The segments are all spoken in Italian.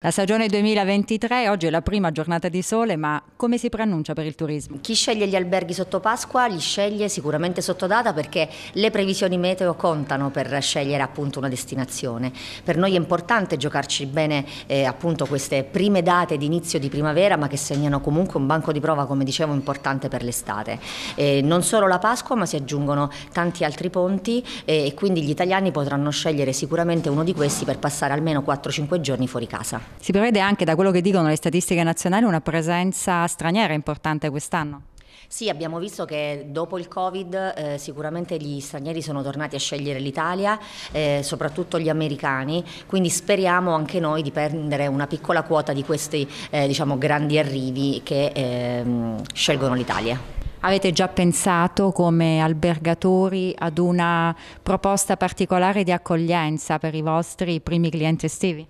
La stagione 2023, oggi è la prima giornata di sole, ma come si preannuncia per il turismo? Chi sceglie gli alberghi sotto Pasqua li sceglie sicuramente sotto data perché le previsioni meteo contano per scegliere appunto una destinazione. Per noi è importante giocarci bene eh, appunto queste prime date di inizio di primavera ma che segnano comunque un banco di prova come dicevo importante per l'estate. Eh, non solo la Pasqua ma si aggiungono tanti altri ponti eh, e quindi gli italiani potranno scegliere sicuramente uno di questi per passare almeno 4-5 giorni fuori casa. Si prevede anche da quello che dicono le statistiche nazionali una presenza straniera importante quest'anno? Sì, abbiamo visto che dopo il Covid eh, sicuramente gli stranieri sono tornati a scegliere l'Italia, eh, soprattutto gli americani, quindi speriamo anche noi di prendere una piccola quota di questi eh, diciamo, grandi arrivi che ehm, scelgono l'Italia. Avete già pensato come albergatori ad una proposta particolare di accoglienza per i vostri primi clienti estivi?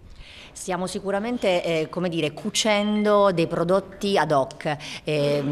Stiamo sicuramente eh, dire, cucendo dei prodotti ad hoc, eh,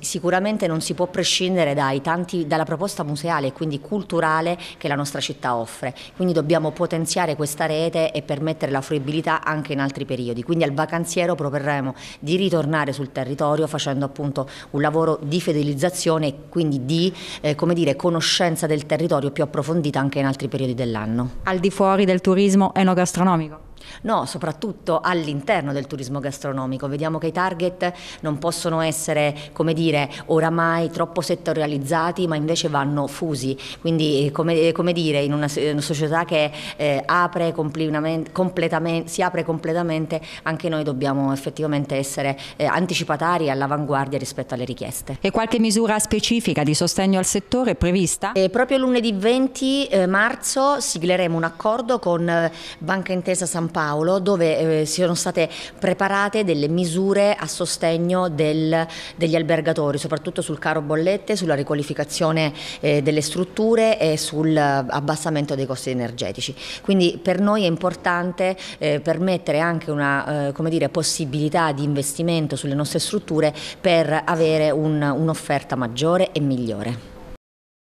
sicuramente non si può prescindere tanti, dalla proposta museale e quindi culturale che la nostra città offre, quindi dobbiamo potenziare questa rete e permettere la fruibilità anche in altri periodi, quindi al vacanziero proporremo di ritornare sul territorio facendo appunto un lavoro di fidelizzazione e quindi di eh, dire, conoscenza del territorio più approfondita anche in altri periodi dell'anno. Al di fuori del turismo enogastronomico? No, soprattutto all'interno del turismo gastronomico. Vediamo che i target non possono essere, come dire, oramai troppo settorializzati, ma invece vanno fusi. Quindi, eh, come, eh, come dire, in una, in eh, una, società che eh, apre si apre completamente, anche noi dobbiamo effettivamente essere eh, anticipatari all'avanguardia rispetto alle richieste. E qualche misura specifica di sostegno al settore è prevista? E proprio lunedì 20 marzo sigleremo un accordo con Banca Intesa San Paolo Paolo dove eh, sono state preparate delle misure a sostegno del, degli albergatori, soprattutto sul caro bollette, sulla riqualificazione eh, delle strutture e sull'abbassamento eh, dei costi energetici. Quindi per noi è importante eh, permettere anche una eh, dire, possibilità di investimento sulle nostre strutture per avere un'offerta maggiore e migliore.